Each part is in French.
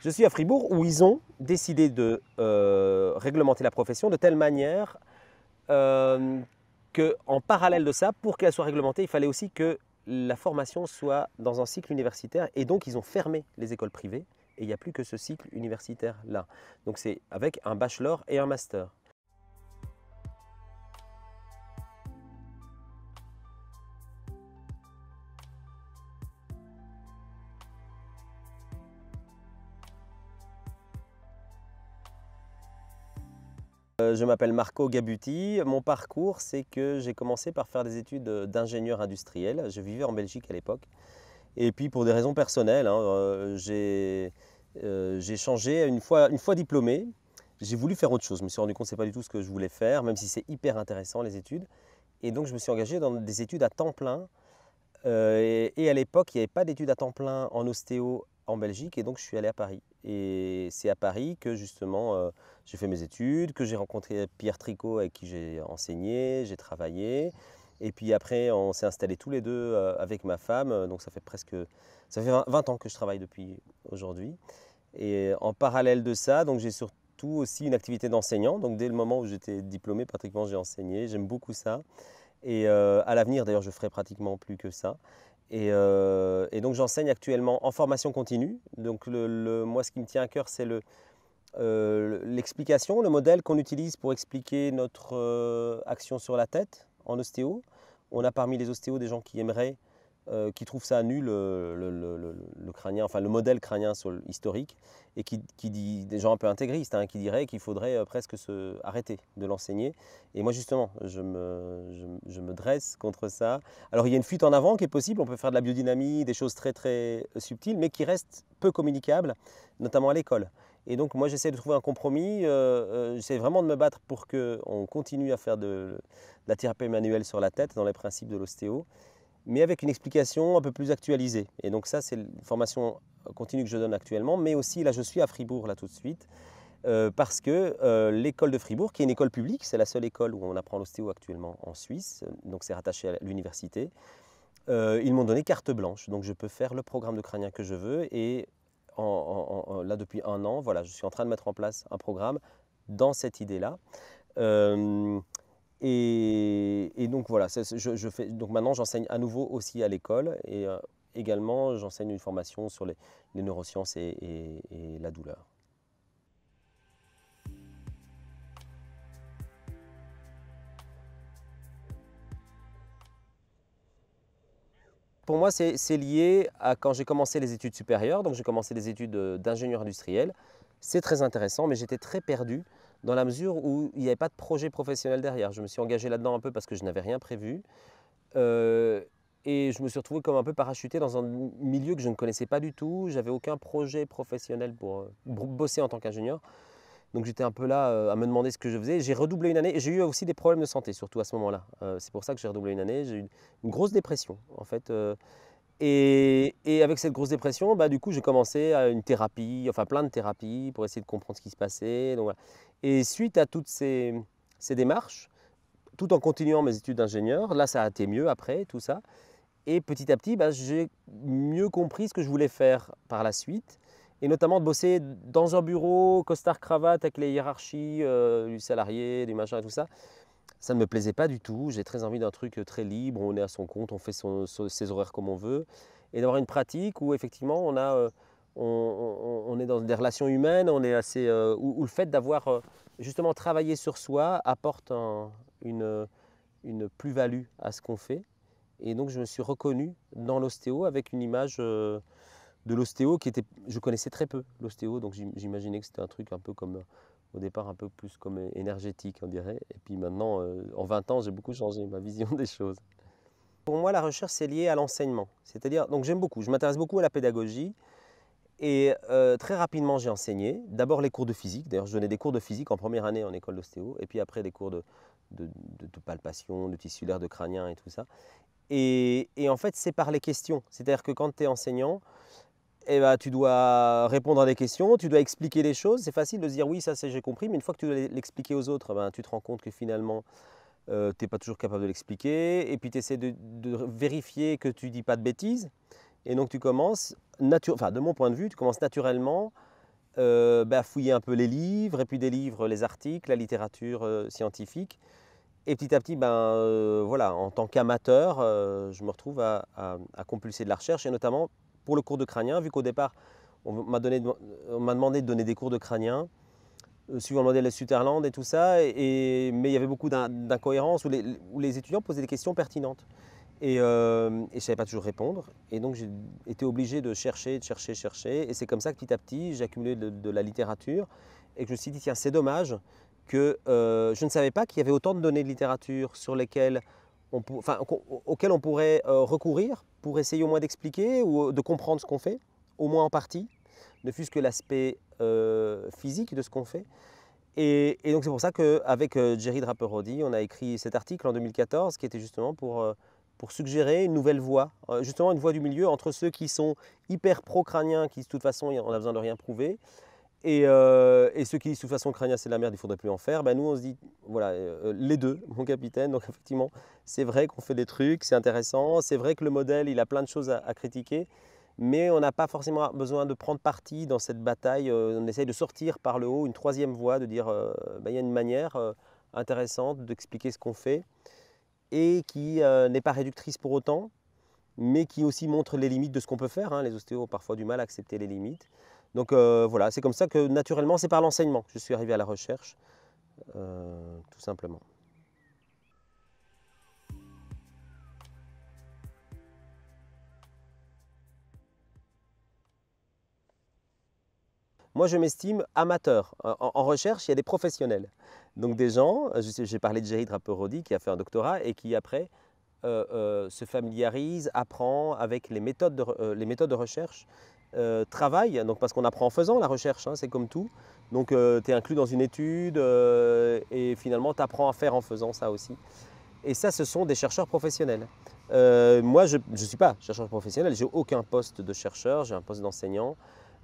Je suis à Fribourg où ils ont décidé de euh, réglementer la profession de telle manière euh, qu'en parallèle de ça, pour qu'elle soit réglementée, il fallait aussi que la formation soit dans un cycle universitaire. Et donc, ils ont fermé les écoles privées et il n'y a plus que ce cycle universitaire-là. Donc, c'est avec un bachelor et un master. Euh, je m'appelle Marco Gabuti. Mon parcours, c'est que j'ai commencé par faire des études euh, d'ingénieur industriel. Je vivais en Belgique à l'époque. Et puis, pour des raisons personnelles, hein, euh, j'ai changé. Une fois, diplômé, j'ai voulu faire autre chose. Je me suis rendu compte que ce pas du tout ce que je voulais faire, même si c'est hyper intéressant, les études. Et donc, je me suis engagé dans des études à temps plein. et, à l'époque, il n'y avait pas d'études à temps plein en ostéo en Belgique et donc je suis allé à Paris. Et c'est à Paris que justement euh, j'ai fait mes études, que j'ai rencontré Pierre Tricot avec qui j'ai enseigné, j'ai travaillé. Et puis après, on s'est installés tous les deux euh, avec ma femme. Donc ça fait presque ça fait 20 ans que je travaille depuis aujourd'hui. Et en parallèle de ça, donc j'ai surtout aussi une activité d'enseignant. Donc dès le moment où j'étais diplômé, pratiquement j'ai enseigné. J'aime beaucoup ça. Et euh, à l'avenir, d'ailleurs, je ferai pratiquement plus que ça. Euh, et, donc j'enseigne actuellement en formation continue. Donc moi, ce qui me tient à cœur, c'est euh, l'explication, le, modèle qu'on utilise pour expliquer notre euh, action sur la tête en ostéo. On a parmi les ostéos des gens qui aimeraient euh, qui trouve ça nul euh, le, crânien, enfin le modèle crânien historique, et qui, qui, dit des gens un peu intégristes, hein, qui diraient qu'il faudrait euh, presque se arrêter de l'enseigner. Et moi justement, je me, dresse contre ça. Alors il y a une fuite en avant qui est possible, on peut faire de la biodynamie, des choses très très subtiles, mais qui restent peu communicables, notamment à l'école. Et donc moi j'essaie de trouver un compromis, j'essaie vraiment de me battre pour qu'on continue à faire de la thérapie manuelle sur la tête dans les principes de l'ostéo mais avec une explication un peu plus actualisée. Et donc ça, c'est une formation euh, continue que je donne actuellement, mais aussi là, je suis à Fribourg là tout de suite, euh, parce que euh, l'école de Fribourg, qui est une école publique, c'est la seule école où on apprend l'ostéo actuellement en Suisse, donc c'est rattaché à l'université, ils m'ont donné carte blanche, donc je peux faire le programme de crânien que je veux, et là depuis un an, voilà, je suis en train de mettre en place un programme dans cette idée-là. Et, donc voilà, je, fais, donc maintenant j'enseigne à nouveau aussi à l'école et euh, également j'enseigne une formation sur les, neurosciences et, et la douleur. pour moi, c'est lié à quand j'ai commencé les études supérieures. Donc, j'ai commencé des études euh, d'ingénieur industriel. C'est très intéressant, mais j'étais très perdu dans la mesure où il n'y avait pas de projet professionnel derrière. Je me suis engagé là-dedans un peu parce que je n'avais rien prévu. Euh, et je me suis retrouvé comme un peu parachuté dans un milieu que je ne connaissais pas du tout. J'avais aucun projet professionnel pour, euh, bosser en tant qu'ingénieur. Donc j'étais un peu là euh, à me demander ce que je faisais. J'ai redoublé une année et j'ai eu aussi des problèmes de santé, surtout à ce moment-là. c'est pour ça que j'ai redoublé une année. J'ai eu une grosse dépression, en fait. Et, avec cette grosse dépression, bah, du coup, j'ai commencé à une thérapie, enfin plein de thérapies pour essayer de comprendre ce qui se passait. Et suite à toutes ces, démarches, tout en continuant mes études d'ingénieur, là, ça a été mieux après, tout ça. Et petit à petit, bah, j'ai mieux compris ce que je voulais faire par la suite, et notamment de bosser dans un bureau, costard-cravate, avec les hiérarchies euh, du salarié, du machin et tout ça ça ne me plaisait pas du tout. J'ai très envie d'un truc euh, très libre, on est à son compte, on fait ses horaires comme on veut. Et d'avoir une pratique où effectivement on, a, euh, on, est dans des relations humaines, on est assez, euh, où, le fait d'avoir justement travaillé sur soi apporte une, une plus-value à ce qu'on fait. Et donc je me suis reconnu dans l'ostéo avec une image de l'ostéo qui était, je connaissais très peu l'ostéo, donc j'imaginais que c'était un truc un peu comme au départ un peu plus comme énergétique, on dirait. Et puis maintenant, euh, en 20 ans, j'ai beaucoup changé ma vision des choses. Pour moi, la recherche, c'est lié à l'enseignement. C'est-à-dire, donc j'aime beaucoup, je m'intéresse beaucoup à la pédagogie. Et euh, très rapidement, j'ai enseigné. D'abord les cours de physique. D'ailleurs, je donnais des cours de physique en première année en école d'ostéo. Et puis après, des cours de, de, de, de palpation, de tissulaire, de crânien et tout ça. Et, et en fait, c'est par les questions. C'est-à-dire que quand tu es enseignant, eh ben, tu dois répondre à des questions, tu dois expliquer des choses. C'est facile de se dire oui, ça c'est j'ai compris, mais une fois que tu dois l'expliquer aux autres, ben, tu te rends compte que finalement, euh, tu n'es pas toujours capable de l'expliquer. Et puis tu essaies de, vérifier que tu dis pas de bêtises. Et donc tu commences, enfin, de mon point de vue, tu commences naturellement euh, ben, à fouiller un peu les livres, et puis des livres, les articles, la littérature euh, scientifique. Et petit à petit, ben, euh, voilà, en tant qu'amateur, je me retrouve à compulser de la recherche et notamment pour le cours de crânien, vu qu'au départ, on m'a demandé de donner des cours de crânien, euh, suivant le modèle de Sutherland et tout ça, mais il y avait beaucoup d'incohérences où, les, étudiants posaient des questions pertinentes. Et, euh, je ne savais pas toujours répondre. Et donc j'ai été obligé de chercher, de chercher, chercher. Et c'est comme ça que petit à petit, j'ai accumulé de, la littérature. Et que je me suis dit, tiens, c'est dommage que euh, je ne savais pas qu'il y avait autant de données de littérature sur lesquelles auquel on pourrait euh, recourir pour essayer au moins d'expliquer ou euh, de comprendre ce qu'on fait, au moins en partie, ne fût-ce que l'aspect euh, physique de ce qu'on fait. Et, donc c'est pour ça qu'avec Jerry Draper on a écrit cet article en 2014 qui était justement pour, suggérer une nouvelle voie, justement une voie du milieu entre ceux qui sont hyper pro craniens qui de toute façon on n'a besoin de rien prouver, euh, et, ceux qui disent sous façon Crania c'est de la merde, il faudrait plus en faire, bah, nous on se dit voilà euh, les deux, mon capitaine. Donc effectivement, c'est vrai qu'on fait des trucs, c'est intéressant, c'est vrai que le modèle il a plein de choses à, critiquer, mais on n'a pas forcément besoin de prendre parti dans cette bataille. Euh, on essaye de sortir par le haut une troisième voie, de dire ben, il y a une manière intéressante d'expliquer ce qu'on fait et qui n'est pas réductrice pour autant, mais qui aussi montre les limites de ce qu'on peut faire. Hein. Les ostéos ont parfois du mal à accepter les limites. Donc euh, voilà, c'est comme ça que naturellement, c'est par l'enseignement que je suis arrivé à la recherche, euh, tout simplement. Moi, je m'estime amateur. En, recherche, il y a des professionnels. Donc des gens, euh, j'ai parlé de Jerry Rodi qui a fait un doctorat et qui après se familiarise, apprend avec les méthodes les méthodes de recherche euh, travail, donc parce qu'on apprend en faisant la recherche, hein, c'est comme tout. Donc euh, tu es inclus dans une étude euh, et finalement tu apprends à faire en faisant ça aussi. Et ça, ce sont des chercheurs professionnels. moi, je ne suis pas chercheur professionnel, j'ai aucun poste de chercheur, j'ai un poste d'enseignant.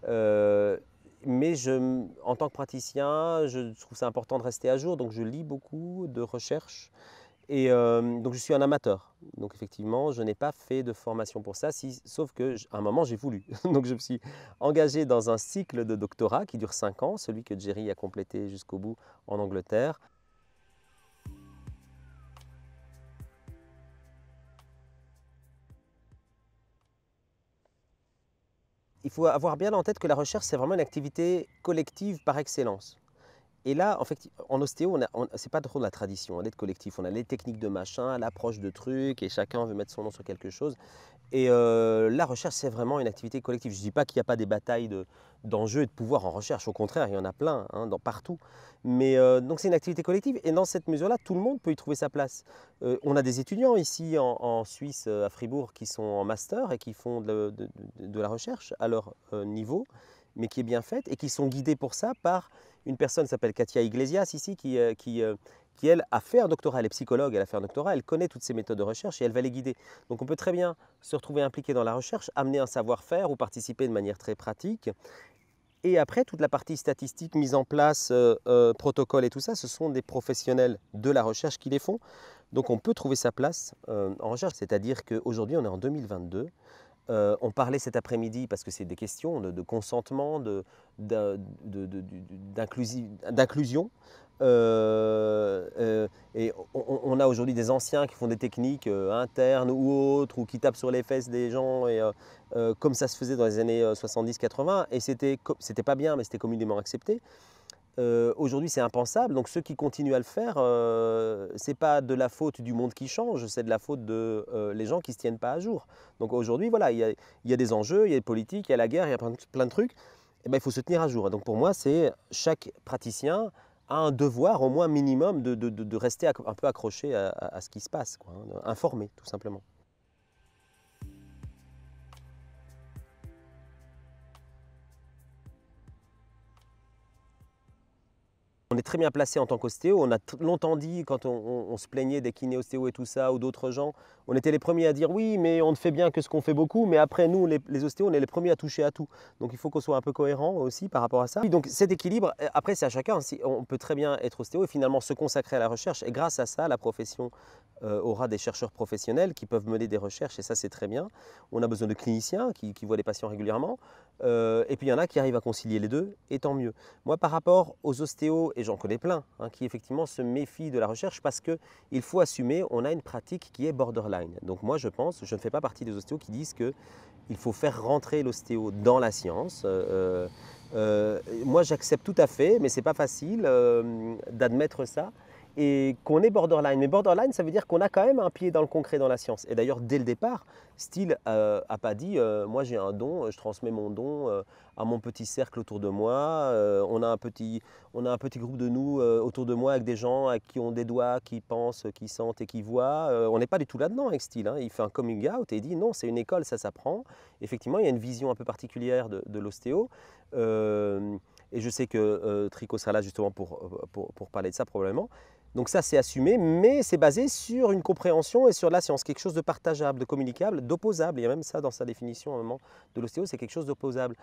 mais je, en tant que praticien, je trouve ça important de rester à jour, donc je lis beaucoup de recherches. Et euh, donc je suis un amateur. Donc effectivement, je n'ai pas fait de formation pour ça, sauf que un moment j'ai voulu. donc je me suis engagé dans un cycle de doctorat qui dure 5 ans, celui que Jerry a complété jusqu'au bout en Angleterre. Il faut avoir bien en tête que la recherche, c'est vraiment une activité collective par excellence. Et là, en fait, en ostéo, on n'est c'est pas trop de la tradition hein, d'être collectif. On a les techniques de machin, l'approche de trucs, et chacun veut mettre son nom sur quelque chose. Et euh, la recherche, c'est vraiment une activité collective. Je ne dis pas qu'il n'y a pas des batailles d'enjeux et de pouvoir en recherche. Au contraire, il y en a plein, hein, dans, partout. Mais euh, donc, c'est une activité collective. Et dans cette mesure-là, tout le monde peut y trouver sa place. Euh, on a des étudiants ici en, Suisse, à Fribourg, qui sont en master et qui font de, de la recherche à leur niveau mais qui est bien faite, et qui sont guidées pour ça par une personne qui s'appelle Katia Iglesias, ici, qui, euh, qui, euh, qui, elle, a fait un doctorat, elle est psychologue, elle a fait un doctorat, elle connaît toutes ces méthodes de recherche et elle va les guider. Donc on peut très bien se retrouver impliqué dans la recherche, amener un savoir-faire ou participer de manière très pratique. Et après, toute la partie statistique, mise en place, euh, protocole et tout ça, ce sont des professionnels de la recherche qui les font. Donc on peut trouver sa place en recherche. C'est-à-dire qu'aujourd'hui, on est en 2022. Euh, on parlait cet après-midi, parce que c'est des questions de, consentement, d'inclusion. et on, a aujourd'hui des anciens qui font des techniques euh, internes ou autres, ou qui tapent sur les fesses des gens, et, euh, comme ça se faisait dans les années 70-80. Et c'était pas bien, mais c'était communément accepté. Euh, aujourd'hui, c'est impensable. Donc, ceux qui continuent à le faire, euh, c'est pas de la faute du monde qui change, c'est de la faute de euh, les gens qui se tiennent pas à jour. Donc, aujourd'hui, voilà, il y, a des enjeux, il y a des politiques, il y a la guerre, il y a plein de, trucs. Et eh ben, il faut se tenir à jour. donc, pour moi, c'est chaque praticien a un devoir, au moins minimum, de, rester un peu accroché à, ce qui se passe, quoi, hein, informé, tout simplement. on est très bien placé en tant qu'ostéo. On a longtemps dit, quand on, se plaignait des kinés et tout ça, ou d'autres gens, on était les premiers à dire oui, mais on ne fait bien que ce qu'on fait beaucoup, mais après nous, les, ostéos, on est les premiers à toucher à tout. Donc il faut qu'on soit un peu cohérent aussi par rapport à ça. donc cet équilibre, euh, après c'est à chacun, on peut très bien être ostéo et finalement se consacrer à la recherche. Et grâce à ça, la profession euh, aura des chercheurs professionnels qui peuvent mener des recherches et ça c'est très bien. On a besoin de cliniciens qui, voient les patients régulièrement. Euh, et puis il y en a qui arrivent à concilier les deux, et tant mieux. Moi, par rapport aux ostéos, et j'en connais plein, hein, qui effectivement se méfient de la recherche parce qu'il faut assumer, on a une pratique qui est borderline. Donc moi, je pense, je ne fais pas partie des ostéos qui disent qu'il faut faire rentrer l'ostéo dans la science. Euh, euh, euh, moi, j'accepte tout à fait, mais c'est pas facile d'admettre ça et qu'on est borderline. Mais borderline, ça veut dire qu'on a quand même un pied dans le concret, dans la science. Et d'ailleurs, dès le départ, Steele n'a euh, pas dit euh, Moi, j'ai un don, euh, je transmets mon don à mon petit cercle autour de moi. on, a un petit, on a un petit groupe de nous autour de moi avec des gens qui ont des doigts, qui pensent, qui sentent et qui voient. on n'est pas du tout là-dedans avec Steele. Hein. Il fait un coming out et il dit Non, c'est une école, ça s'apprend. Effectivement, il y a une vision un peu particulière de, l'ostéo. et je sais que Trico sera là justement pour, pour, pour parler de ça probablement. Donc ça, c'est assumé, mais c'est basé sur une compréhension et sur la science, quelque chose de partageable, de communicable, d'opposable. Il y a même ça dans sa définition à moment de l'ostéo, c'est quelque chose d'opposable.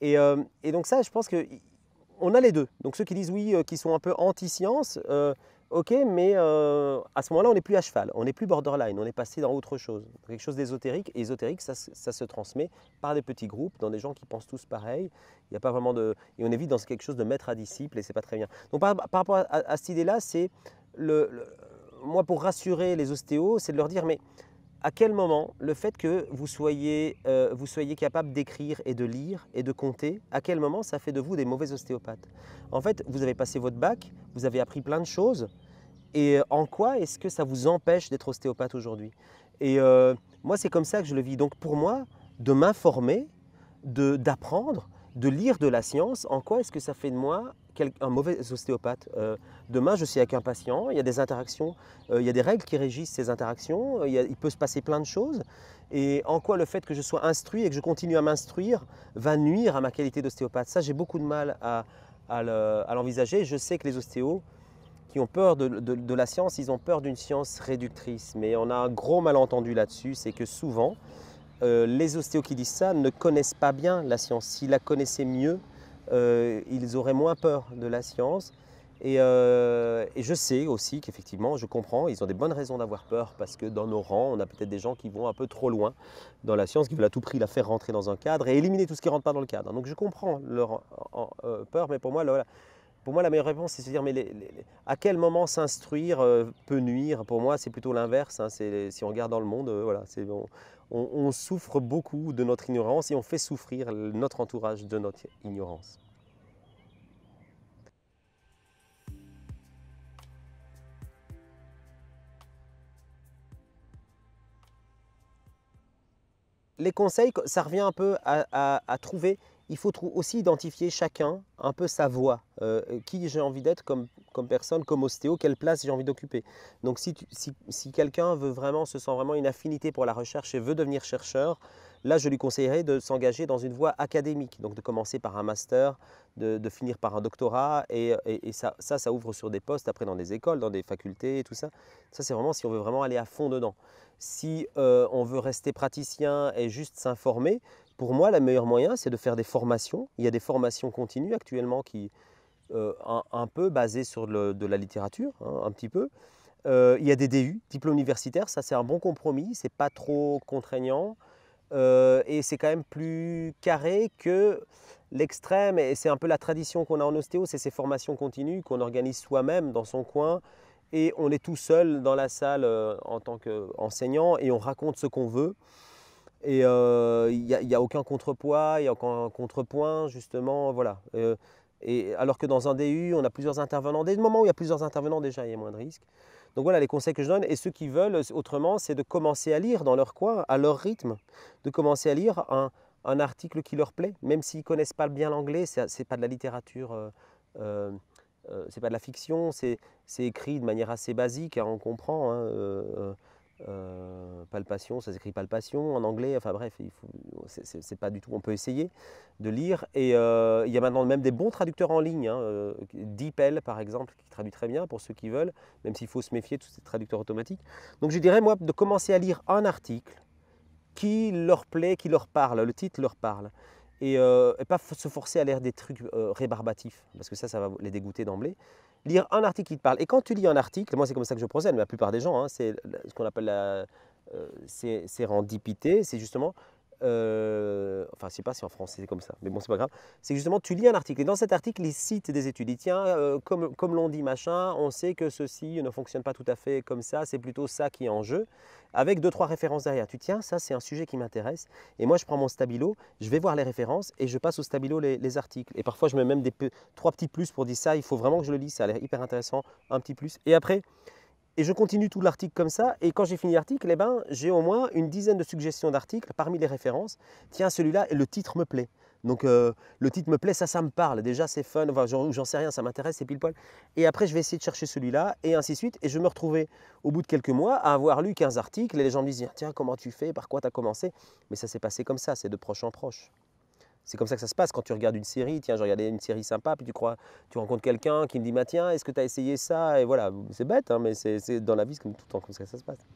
Et, euh, donc ça, je pense qu'on on a les deux. Donc ceux qui disent oui, euh, qui sont un peu anti-science, euh, Ok, mais euh, à ce moment-là, on n'est plus à cheval, on n'est plus borderline, on est passé dans autre chose, quelque chose d'ésotérique. Et ésotérique, ça, se transmet par des petits groupes, dans des gens qui pensent tous pareil. Il n'y a pas vraiment de, et on évite dans quelque chose de maître à disciple, et c'est pas très bien. Donc par, rapport à, cette idée-là, c'est le, moi pour rassurer les ostéos, c'est de leur dire mais à quel moment le fait que vous soyez, euh, vous soyez capable d'écrire et de lire et de compter, à quel moment ça fait de vous des mauvais ostéopathes En fait, vous avez passé votre bac, vous avez appris plein de choses, et euh, en quoi est-ce que ça vous empêche d'être ostéopathe aujourd'hui Et euh, moi, c'est comme ça que je le vis. Donc pour moi, de m'informer, d'apprendre, de lire de la science, en quoi est-ce que ça fait de moi un mauvais ostéopathe. Euh, demain, je suis avec un patient, il y a des interactions, euh, il y a des règles qui régissent ces interactions, euh, il, peut se passer plein de choses. Et en quoi le fait que je sois instruit et que je continue à m'instruire va nuire à ma qualité d'ostéopathe Ça, j'ai beaucoup de mal à, à l'envisager. je sais que les ostéos qui ont peur de, de, la science, ils ont peur d'une science réductrice. Mais on a un gros malentendu là-dessus, c'est que souvent, les ostéos qui disent ça ne connaissent pas bien la science. S'ils la connaissaient mieux, euh, ils auraient moins peur de la science. Euh, et, je sais aussi qu'effectivement, je comprends, ils ont des bonnes raisons d'avoir peur parce que dans nos rangs, on a peut-être des gens qui vont un peu trop loin dans la science, qui veulent à tout prix la faire rentrer dans un cadre et éliminer tout ce qui ne rentre pas dans le cadre. Donc je comprends leur euh, peur, mais pour moi, pour moi, la meilleure réponse, c'est de se dire mais à quel moment s'instruire peut nuire Pour moi, c'est plutôt l'inverse. Hein, si on regarde dans le monde, voilà, c'est bon on, souffre beaucoup de notre ignorance et on fait souffrir notre entourage de notre ignorance. Les conseils, ça revient un peu à trouver il faut aussi identifier chacun un peu sa voie. Euh, qui j'ai envie d'être comme, personne, comme ostéo, quelle place j'ai envie d'occuper. Donc si, quelqu'un veut vraiment, se sent vraiment une affinité pour la recherche et veut devenir chercheur, là je lui conseillerais de s'engager dans une voie académique, donc de commencer par un master, de, finir par un doctorat, et, ça, ça, ouvre sur des postes après dans des écoles, dans des facultés et tout ça. Ça c'est vraiment si on veut vraiment aller à fond dedans. Si euh, on veut rester praticien et juste s'informer, pour moi, le meilleur moyen, c'est de faire des formations. Il y a des formations continues actuellement qui, euh, un, peu basées sur de la littérature, hein, un petit peu. Euh, il y a des DU, diplôme universitaires ça c'est un bon compromis, c'est pas trop contraignant euh, et c'est quand même plus carré que l'extrême. Et c'est un peu la tradition qu'on a en ostéo, c'est ces formations continues qu'on organise soi-même dans son coin et on est tout seul dans la salle en tant qu'enseignant et on raconte ce qu'on veut. Et euh, il n'y a, aucun contrepoids, il n'y a aucun contrepoint, justement, voilà. Euh, et alors que dans un DU, on a plusieurs intervenants. Dès le moment où il y a plusieurs intervenants, déjà, il y a moins de risques. Donc voilà les conseils que je donne. Et ceux qui veulent, autrement, c'est de commencer à lire dans leur coin, à leur rythme, de commencer à lire un, article qui leur plaît, même s'ils ne connaissent pas bien l'anglais, ce n'est pas de la littérature. Euh, euh, c'est pas de la fiction, c'est écrit de manière assez basique, hein, on comprend. Hein, euh, palpation, ça s'écrit palpation en anglais, enfin bref, c'est, pas du tout, on peut essayer de lire. Et euh, il y a maintenant même des bons traducteurs en ligne, hein, euh, DeepL par exemple, qui traduit très bien pour ceux qui veulent, même s'il faut se méfier de tous ces traducteurs automatiques. Donc je dirais moi de commencer à lire un article qui leur plaît, qui leur parle, le titre leur parle. Euh, et, pas se forcer à lire des trucs euh, rébarbatifs, parce que ça, ça va les dégoûter d'emblée. Lire un article qui te parle. Et quand tu lis un article, moi c'est comme ça que je procède, mais la plupart des gens, hein, c'est ce qu'on appelle la euh, c'est sérendipité, c'est justement euh, enfin, je sais pas si en français c'est comme ça, mais bon, c'est pas grave, c'est justement, tu lis un article. Et dans cet article, il cite des études. Il tiens, euh, comme, comme l'on dit machin, on sait que ceci ne fonctionne pas tout à fait comme ça, c'est plutôt ça qui est en jeu, avec deux, trois références derrière. Tu tiens, ça, c'est un sujet qui m'intéresse. Et moi, je prends mon stabilo, je vais voir les références et je passe au stabilo les, articles. Et parfois, je mets même des, trois petits plus pour dire ça, il faut vraiment que je le lise, ça a l'air hyper intéressant, un petit plus. Et après, et je continue tout l'article comme ça. Et quand j'ai fini l'article, eh ben, j'ai au moins une dizaine de suggestions d'articles parmi les références. Tiens, celui-là, et le titre me plaît. Donc euh, le titre me plaît, ça, ça me parle. Déjà, c'est fun. Enfin, j'en sais rien, ça m'intéresse, c'est pile poil. Et après, je vais essayer de chercher celui-là, et ainsi de suite. Et je me retrouvais, au bout de quelques mois, à avoir lu 15 articles. Et les gens me disent Tiens, comment tu fais Par quoi tu as commencé Mais ça s'est passé comme ça, c'est de proche en proche. C'est comme ça que ça se passe quand tu regardes une série. Tiens, j'ai regardé une série sympa, puis tu crois, tu rencontres quelqu'un qui me dit, bah, tiens, est-ce que tu as essayé ça Et voilà, c'est bête, hein, mais c'est dans la vie, c'est comme tout le temps comme ça que ça se passe.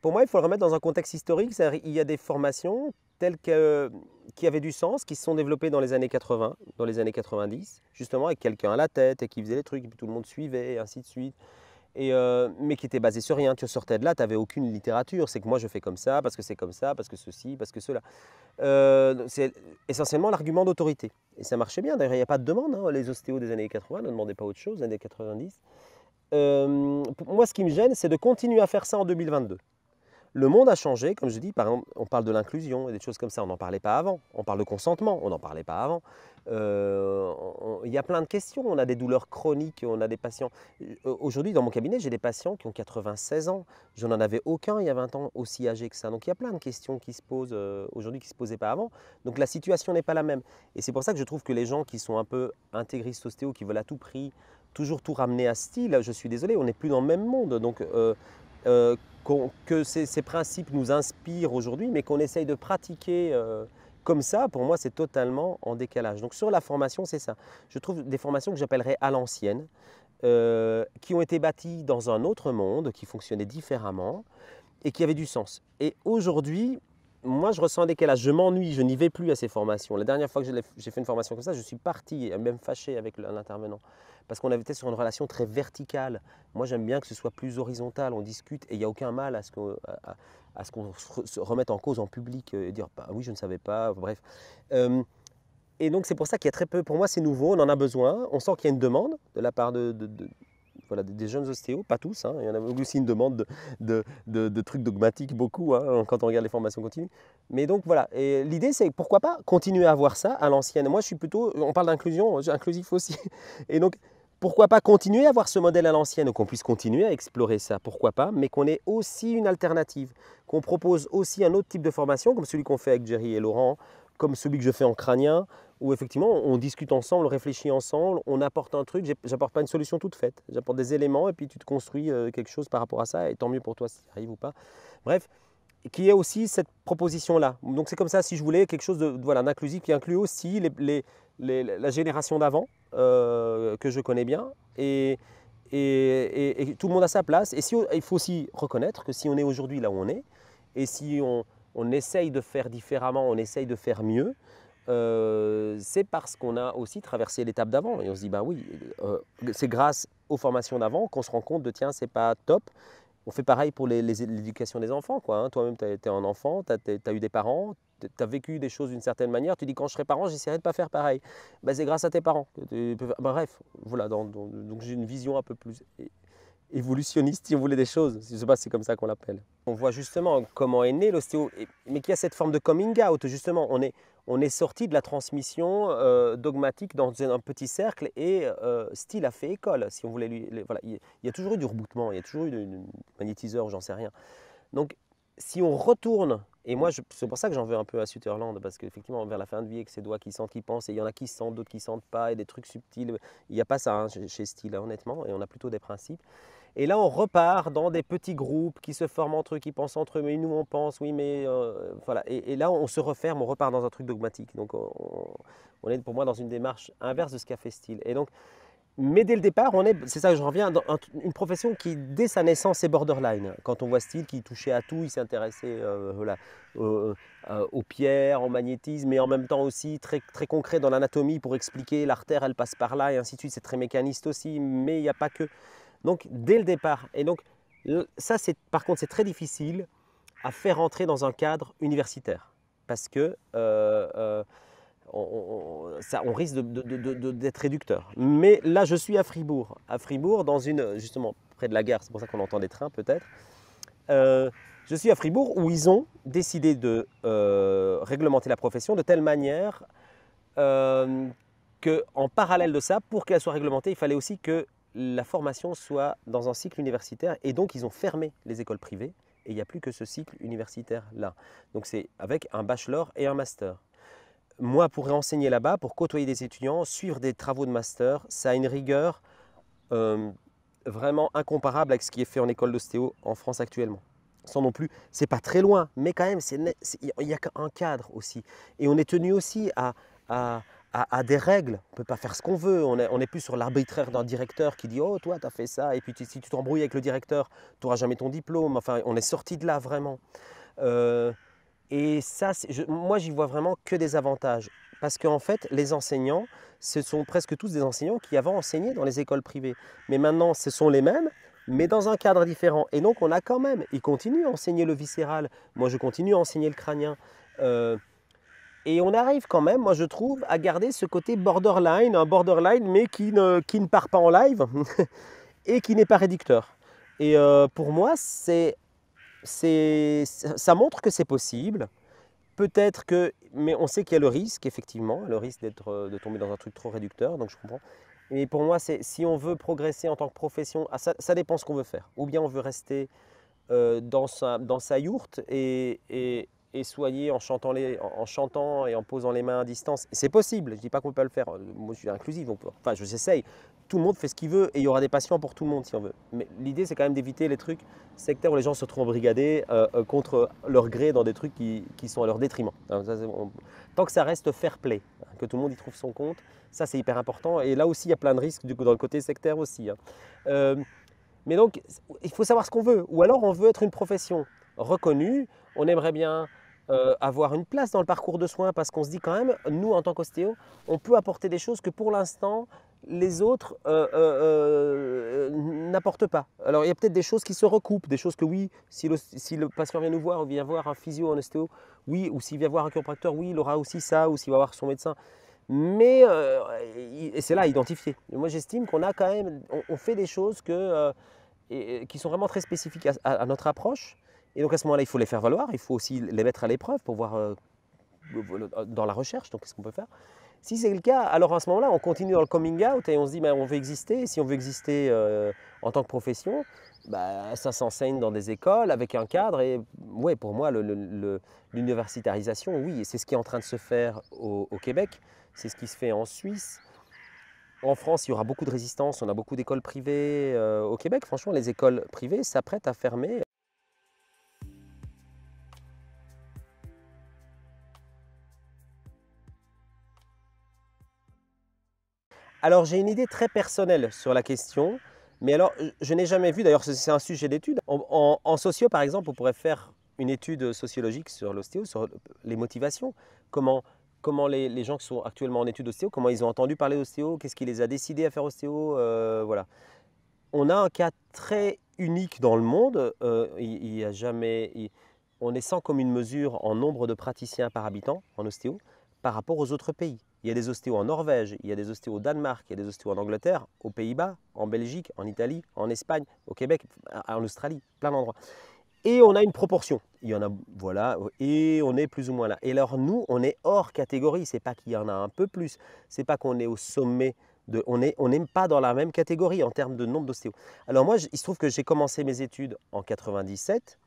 Pour moi, il faut le remettre dans un contexte historique. Il y a des formations telles que, qui avaient du sens, qui se sont développées dans les années 80, dans les années 90, justement avec quelqu'un à la tête et qui faisait les trucs, et puis tout le monde suivait, et ainsi de suite. Euh, mais qui était basé sur rien. Tu sortais de là, tu n'avais aucune littérature. C'est que moi je fais comme ça, parce que c'est comme ça, parce que ceci, parce que cela. Euh, c'est essentiellement l'argument d'autorité. Et ça marchait bien. D'ailleurs, il n'y a pas de demande. Hein. Les ostéos des années 80 ne demandaient pas autre chose, années 90. Euh, moi, ce qui me gêne, c'est de continuer à faire ça en 2022. Le monde a changé, comme je dis, par on parle de l'inclusion et des choses comme ça, on n'en parlait pas avant. On parle de consentement, on n'en parlait pas avant. Euh, il y a plein de questions. On a des douleurs chroniques, on a des patients. Euh, aujourd'hui, dans mon cabinet, j'ai des patients qui ont 96 ans. Je n'en avais aucun il y a 20 ans aussi âgé que ça. Donc il y a plein de questions qui se posent euh, aujourd'hui qui ne se posaient pas avant. Donc la situation n'est pas la même. Et c'est pour ça que je trouve que les gens qui sont un peu intégristes ostéo, qui veulent à tout prix toujours tout ramener à style, je suis désolé, on n'est plus dans le même monde. Donc que ces, principes nous inspirent aujourd'hui, mais qu'on essaye de pratiquer comme ça, pour moi, c'est totalement en décalage. Donc sur la formation, c'est ça. Je trouve des formations que j'appellerais à l'ancienne, euh, qui ont été bâties dans un autre monde, qui fonctionnaient différemment et qui avaient du sens. Et aujourd'hui, moi, je ressens un décalage. Je m'ennuie, je n'y vais plus à ces formations. La dernière fois que j'ai fait une formation comme ça, je suis parti, même fâché avec l'intervenant, parce qu'on avait été sur une relation très verticale. Moi, j'aime bien que ce soit plus horizontal, on discute, et il n'y a aucun mal à ce que à ce qu'on se remette en cause en public euh, et dire bah oui, je ne savais pas, bref. Euh, et donc c'est pour ça qu'il y a très peu, pour moi c'est nouveau, on en a besoin, on sent qu'il y a une demande de la part de, voilà, des jeunes ostéos, pas tous, hein, il y en a aussi une demande de, de, trucs dogmatiques beaucoup hein, quand on regarde les formations continues. Mais donc voilà, et l'idée c'est pourquoi pas continuer à avoir ça à l'ancienne. Moi je suis plutôt, on parle d'inclusion, inclusif aussi. Et donc pourquoi pas continuer à avoir ce modèle à l'ancienne, qu'on puisse continuer à explorer ça, pourquoi pas, mais qu'on ait aussi une alternative, qu'on propose aussi un autre type de formation, comme celui qu'on fait avec Jerry et Laurent, comme celui que je fais en crânien, où effectivement on discute ensemble, on réfléchit ensemble, on apporte un truc, j'apporte pas une solution toute faite, j'apporte des éléments et puis tu te construis euh, quelque chose par rapport à ça, et tant mieux pour toi si ça arrive ou pas. Bref, qui est aussi cette proposition-là. Donc c'est comme ça, si je voulais, quelque chose de, voilà, d'inclusif qui inclut aussi les, la génération d'avant, euh, que je connais bien, et, tout le monde a sa place. Et si, il faut aussi reconnaître que si on est aujourd'hui là où on est, et si on, essaye de faire différemment, on essaye de faire mieux, euh, c'est parce qu'on a aussi traversé l'étape d'avant. Et on se dit, ben oui, euh, c'est grâce aux formations d'avant qu'on se rend compte de tiens, c'est pas top on fait pareil pour l'éducation des enfants. quoi. Hein. Toi-même, tu es un enfant, tu as, eu des parents, tu as vécu des choses d'une certaine manière. Tu dis, quand je serai parent, j'essaierai de pas faire pareil. Bah, c'est grâce à tes parents. Bref, voilà. donc j'ai une vision un peu plus évolutionniste, si on voulait des choses. Je ne sais pas si c'est comme ça qu'on l'appelle. On voit justement comment est né l'ostéo, mais qu'il y a cette forme de coming out, justement. On est, sorti de la transmission euh, dogmatique dans un petit cercle et euh, style a fait école, si on voulait lui. il, y a toujours eu du reboutement, il y a toujours eu du magnétiseur, j'en sais rien. Donc, si on retourne et moi, c'est pour ça que j'en veux un peu à Sutherland, parce qu'effectivement, vers la fin de vie, avec ses doigts qui sentent, qui pensent, et il y en a qui sentent, d'autres qui sentent pas, et des trucs subtils. Il n'y a pas ça hein, chez Style, hein, honnêtement, et on a plutôt des principes. Et là, on repart dans des petits groupes qui se forment entre eux, qui pensent entre eux, mais nous, on pense, oui, mais euh, voilà. Et, là, on se referme, on repart dans un truc dogmatique. Donc, on, est pour moi dans une démarche inverse de ce qu'a fait Style. Et donc, mais dès le départ, on est, c'est ça que je reviens, dans une profession qui, dès sa naissance, est borderline. Quand on voit Steele qui touchait à tout, il s'intéressait euh, euh aux pierres, au magnétisme, mais en même temps aussi très, très concret dans l'anatomie pour expliquer l'artère, elle passe par là, et ainsi de suite. C'est très mécaniste aussi, mais il n'y a pas que. Donc, dès le départ. Et donc, ça, c'est, par contre, c'est très difficile à faire entrer dans un cadre universitaire. Parce que euh, euh, on, risque d'être réducteur. Mais là, je suis à Fribourg. À Fribourg, dans une, justement, près de la gare, c'est pour ça qu'on entend des trains peut-être. Euh, je suis à Fribourg où ils ont décidé de euh, réglementer la profession de telle manière euh, qu'en parallèle de ça, pour qu'elle soit réglementée, il fallait aussi que la formation soit dans un cycle universitaire. Et donc, ils ont fermé les écoles privées et il n'y a plus que ce cycle universitaire-là. Donc, c'est avec un bachelor et un master moi, pour enseigner là-bas, pour côtoyer des étudiants, suivre des travaux de master, ça a une rigueur euh, vraiment incomparable avec ce qui est fait en école d'ostéo en France actuellement. Sans non plus, c'est pas très loin, mais quand même, il y a un cadre aussi. Et on est tenu aussi à, des règles. On ne peut pas faire ce qu'on veut. On n'est est plus sur l'arbitraire d'un directeur qui dit Oh, toi, tu as fait ça. Et puis, si tu t'embrouilles avec le directeur, tu n'auras jamais ton diplôme. Enfin, on est sorti de là vraiment. Euh, et ça, moi, j'y vois vraiment que des avantages. Parce qu'en fait, les enseignants, ce sont presque tous des enseignants qui avant enseignaient dans les écoles privées. Mais maintenant, ce sont les mêmes, mais dans un cadre différent. Et donc, on a quand même, ils continuent à enseigner le viscéral. Moi, je continue à enseigner le crânien. Euh, et on arrive quand même, moi je trouve, à garder ce côté borderline, un borderline mais qui ne, qui ne part pas en live et qui n'est pas réducteur. Et euh, pour moi, c'est ça montre que c'est possible. Peut-être que, mais on sait qu'il y a le risque, effectivement, le risque d'être, euh, de tomber dans un truc trop réducteur, donc je comprends. mais pour moi, c'est si on veut progresser en tant que profession, ah, ça, dépend ce qu'on veut faire. Ou bien on veut rester euh, dans, sa, dans sa yourte et, et soyez en chantant, les, en chantant et en posant les mains à distance. C'est possible, je ne dis pas qu'on peut pas le faire, euh, moi je suis inclusif, donc, enfin je j'essaye. Tout le monde fait ce qu'il veut et il y aura des patients pour tout le monde si on veut. Mais l'idée c'est quand même d'éviter les trucs sectaires où les gens se trouvent brigadés euh, euh, contre leur gré dans des trucs qui, qui sont à leur détriment. Hein, tant que ça reste fair play, hein, que tout le monde y trouve son compte, ça c'est hyper important. Et là aussi il y a plein de risques du coup, dans le côté sectaire aussi. Hein. mais donc, il faut savoir ce qu'on veut. Ou alors, on veut être une profession reconnue. On aimerait bien euh, avoir une place dans le parcours de soins parce qu'on se dit quand même, nous en tant qu'ostéo, on peut apporter des choses que pour l'instant les autres euh, euh, n'apportent pas. Alors il y a peut-être des choses qui se recoupent, des choses que oui, si le, patient vient nous voir ou vient voir un physio, en ostéo, oui, ou s'il vient voir un chiropracteur, oui, il aura aussi ça, ou s'il va voir son médecin mais c'est là identifier. Moi, j'estime qu'on a quand même, on, fait des choses que, qui sont vraiment très spécifiques à notre approche et donc à ce moment-là, il faut les faire valoir, il faut aussi les mettre à l'épreuve pour voir euh, euh, dans la recherche, donc qu'est-ce qu'on peut faire. Si c'est le cas, alors à ce moment-là, on continue dans le coming out et on se dit, ben, on veut exister. si on veut exister euh, en tant que profession, ben, ça s'enseigne dans des écoles avec un cadre. Et ouais, pour moi, l'universitarisation, oui, c'est ce qui est en train de se faire au, Québec, c'est ce qui se fait en Suisse. En France, il y aura beaucoup de résistance, on a beaucoup d'écoles privées. au Québec, franchement, les écoles privées s'apprêtent à fermer. Alors j'ai une idée très personnelle sur la question, mais alors je n'ai jamais vu, d'ailleurs c'est un sujet d'étude. En, socio par exemple, on pourrait faire une étude sociologique sur l'ostéo, sur les motivations, comment comment les, gens qui sont actuellement en étude ostéo, comment ils ont entendu parler d'ostéo, qu'est-ce qui les a décidés à faire ostéo, euh, voilà. On a un cas très unique dans le monde. Euh, il, a jamais, on est sans commune mesure en nombre de praticiens par habitant en ostéo par rapport aux autres pays. Il y a des ostéos en Norvège, il y a des ostéos au Danemark, il y a des ostéos en Angleterre, aux Pays-Bas, en Belgique, en Italie, en Espagne, au Québec, en Australie, plein d'endroits. Et on a une proportion. Il y en a, voilà, et on est plus ou moins là. Et alors nous, on est hors catégorie. C'est pas qu'il y en a un peu plus, c'est pas qu'on est au sommet de, on n'est on pas dans la même catégorie en termes de nombre d'ostéos. Alors moi, je, il se trouve que j'ai commencé mes études en 97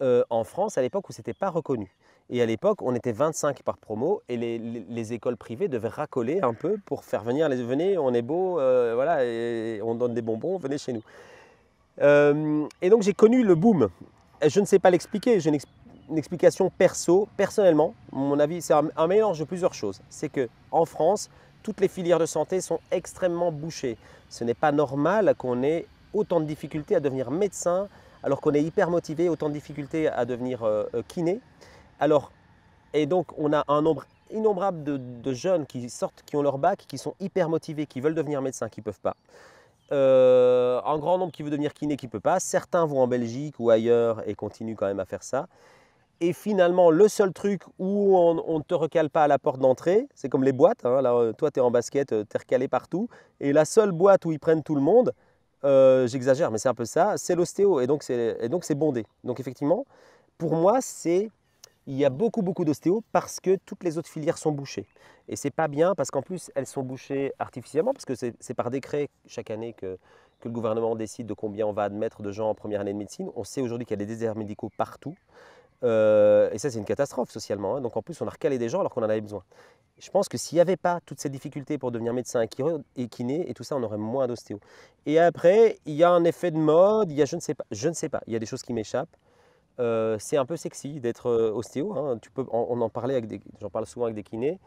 euh, en France à l'époque où c'était pas reconnu. Et à l'époque, on était 25 par promo et les, écoles privées devaient racoler un peu pour faire venir les venez, on est beau, euh, voilà, on donne des bonbons, venez chez nous. Euh, et donc j'ai connu le boom. Je ne sais pas l'expliquer, j'ai une, explication perso, personnellement, mon avis, c'est un, mélange de plusieurs choses. C'est que en France, toutes les filières de santé sont extrêmement bouchées. Ce n'est pas normal qu'on ait autant de difficultés à devenir médecin alors qu'on est hyper motivé, autant de difficultés à devenir euh, kiné. Alors, et donc, on a un nombre innombrable de, jeunes qui sortent, qui ont leur bac, qui sont hyper motivés, qui veulent devenir médecins, qui ne peuvent pas. Euh, un grand nombre qui veut devenir kiné, qui ne peut pas. Certains vont en Belgique ou ailleurs et continuent quand même à faire ça. Et finalement, le seul truc où on ne te recale pas à la porte d'entrée, c'est comme les boîtes. Hein. là, euh, toi, tu es en basket, euh, tu es recalé partout. Et la seule boîte où ils prennent tout le monde, j'exagère, mais c'est un peu ça, c'est l'ostéo. Et donc, c'est bondé. Donc, effectivement, pour moi, c'est il y a beaucoup, beaucoup d'ostéos parce que toutes les autres filières sont bouchées. Et c'est pas bien parce qu'en plus, elles sont bouchées artificiellement, parce que c'est par décret chaque année que, le gouvernement décide de combien on va admettre de gens en première année de médecine. On sait aujourd'hui qu'il y a des déserts médicaux partout. Euh, et ça, c'est une catastrophe socialement. Hein. Donc en plus, on a recalé des gens alors qu'on en avait besoin. Je pense que s'il n'y avait pas toutes ces difficultés pour devenir médecin et kiné et tout ça, on aurait moins d'ostéo. Et après, il y a un effet de mode, il y a je ne sais pas, je ne sais pas, il y a des choses qui m'échappent. Euh, c'est un peu sexy d'être euh, ostéo. Hein. on, en parlait j'en parle souvent avec des kinés.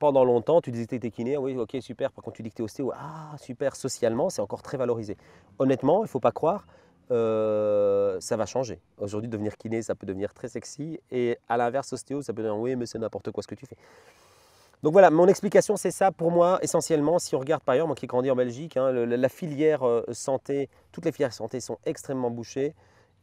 Pendant longtemps, tu disais que tu étais kiné, oui, ok, super. Par contre, tu dis que tu ostéo, ah, super. Socialement, c'est encore très valorisé. Honnêtement, il ne faut pas croire, euh, ça va changer. Aujourd'hui, devenir kiné, ça peut devenir très sexy. Et à l'inverse, ostéo, ça peut devenir, oui, mais c'est n'importe quoi ce que tu fais. Donc voilà, mon explication, c'est ça pour moi, essentiellement, si on regarde par ailleurs, moi qui ai grandi en Belgique, hein, la filière santé, toutes les filières santé sont extrêmement bouchées.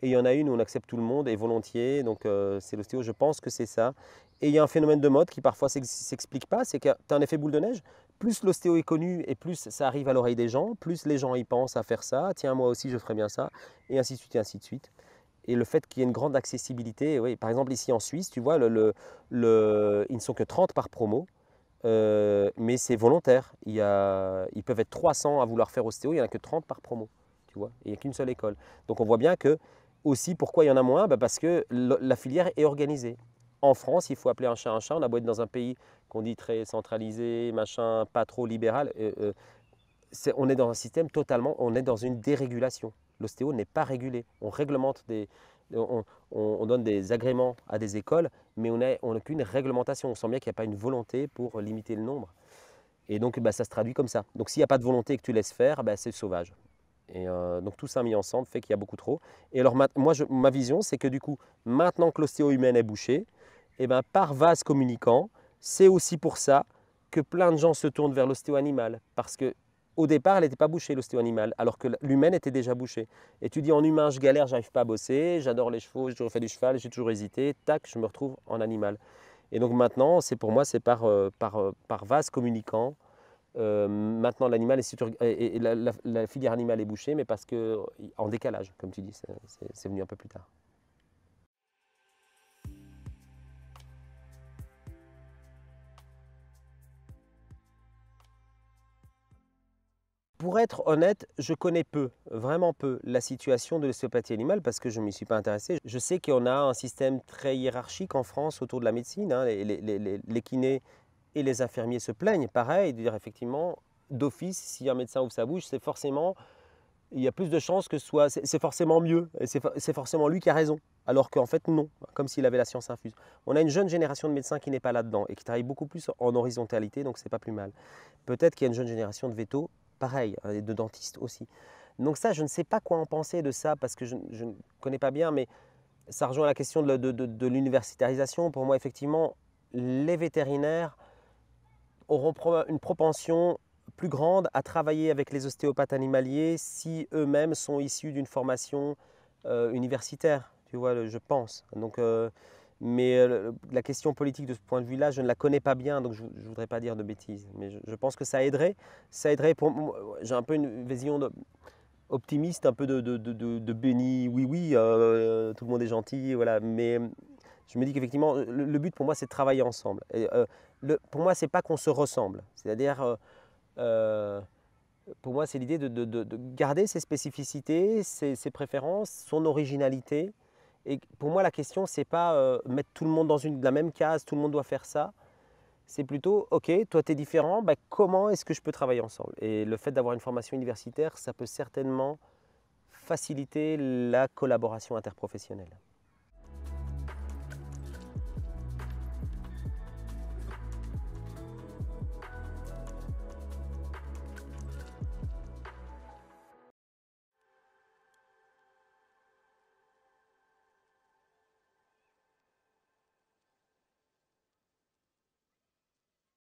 Et il y en a une où on accepte tout le monde et volontiers. Donc euh, c'est l'ostéo, je pense que c'est ça. Et il y a un phénomène de mode qui parfois s'explique pas, c'est que tu as un effet boule de neige. Plus l'ostéo est connu et plus ça arrive à l'oreille des gens, plus les gens y pensent à faire ça. Tiens, moi aussi, je ferais bien ça. Et ainsi de suite, et ainsi de suite. Et le fait qu'il y ait une grande accessibilité, oui, par exemple ici en Suisse, tu vois, le, le, ils ne sont que 30 par promo. Euh, mais c'est volontaire. Il y a, ils peuvent être 300 à vouloir faire ostéo, il n'y en a que 30 par promo. Tu vois, il n'y a qu'une seule école. Donc on voit bien que aussi, pourquoi il y en a moins bah Parce que la filière est organisée. En France, il faut appeler un chat un chat. On a beau être dans un pays qu'on dit très centralisé, machin, pas trop libéral. Euh, euh, on est dans un système totalement, on est dans une dérégulation. L'ostéo n'est pas régulé. On réglemente des, on, donne des agréments à des écoles, mais on n'a on aucune réglementation. On sent bien qu'il n'y a pas une volonté pour limiter le nombre. Et donc, bah, ça se traduit comme ça. Donc, s'il n'y a pas de volonté que tu laisses faire, bah, c'est sauvage. Et euh, donc tout ça mis ensemble fait qu'il y a beaucoup trop. Et alors moi, ma vision, c'est que du coup, maintenant que l'ostéo humaine est bouchée, et eh ben, par vase communicant, c'est aussi pour ça que plein de gens se tournent vers l'ostéo animal. Parce que au départ, elle n'était pas bouchée, l'ostéo animal, alors que l'humaine était déjà bouchée. Et tu dis en humain, je galère, j'arrive pas à bosser, j'adore les chevaux, je toujours fait du cheval, j'ai toujours hésité, tac, je me retrouve en animal. Et donc maintenant, c'est pour moi, c'est par, euh, par, euh, par vase communicant euh, maintenant, l'animal est, et, la, filière animale est bouchée, mais parce que en décalage, comme tu dis, c'est venu un peu plus tard. Pour être honnête, je connais peu, vraiment peu, la situation de l'ostéopathie animale parce que je ne m'y suis pas intéressé. Je sais qu'on a un système très hiérarchique en France autour de la médecine. Hein, les, les, les, kinés et les infirmiers se plaignent, pareil, de dire effectivement, d'office, si un médecin ouvre sa bouche, c'est forcément, il y a plus de chances que ce soit, c'est forcément mieux, c'est forcément lui qui a raison. Alors qu'en fait, non, comme s'il avait la science infuse. On a une jeune génération de médecins qui n'est pas là-dedans et qui travaille beaucoup plus en horizontalité, donc c'est pas plus mal. Peut-être qu'il y a une jeune génération de vétos, pareil, hein, et de dentistes aussi. Donc ça, je ne sais pas quoi en penser de ça parce que je, je ne connais pas bien, mais ça rejoint la question de, de, de, de l'universitarisation. Pour moi, effectivement, les vétérinaires auront une propension plus grande à travailler avec les ostéopathes animaliers si eux-mêmes sont issus d'une formation euh, universitaire, tu vois, je pense. Donc, euh, mais euh, la question politique de ce point de vue-là, je ne la connais pas bien, donc je ne voudrais pas dire de bêtises. Mais je, pense que ça aiderait. Ça aiderait pour J'ai un peu une vision optimiste, un peu de, de, de, béni, oui, oui, tout le monde est gentil, voilà. Mais je me dis qu'effectivement, le, but pour moi, c'est de travailler ensemble pour moi, ce n'est pas qu'on se ressemble. C'est-à-dire, euh, euh, pour moi, c'est l'idée de, garder ses spécificités, ses, préférences, son originalité. Et pour moi, la question, ce n'est pas euh, mettre tout le monde dans la même case, tout le monde doit faire ça. C'est plutôt, ok, toi tu es différent, bah, comment est-ce que je peux travailler ensemble Et le fait d'avoir une formation universitaire, ça peut certainement faciliter la collaboration interprofessionnelle.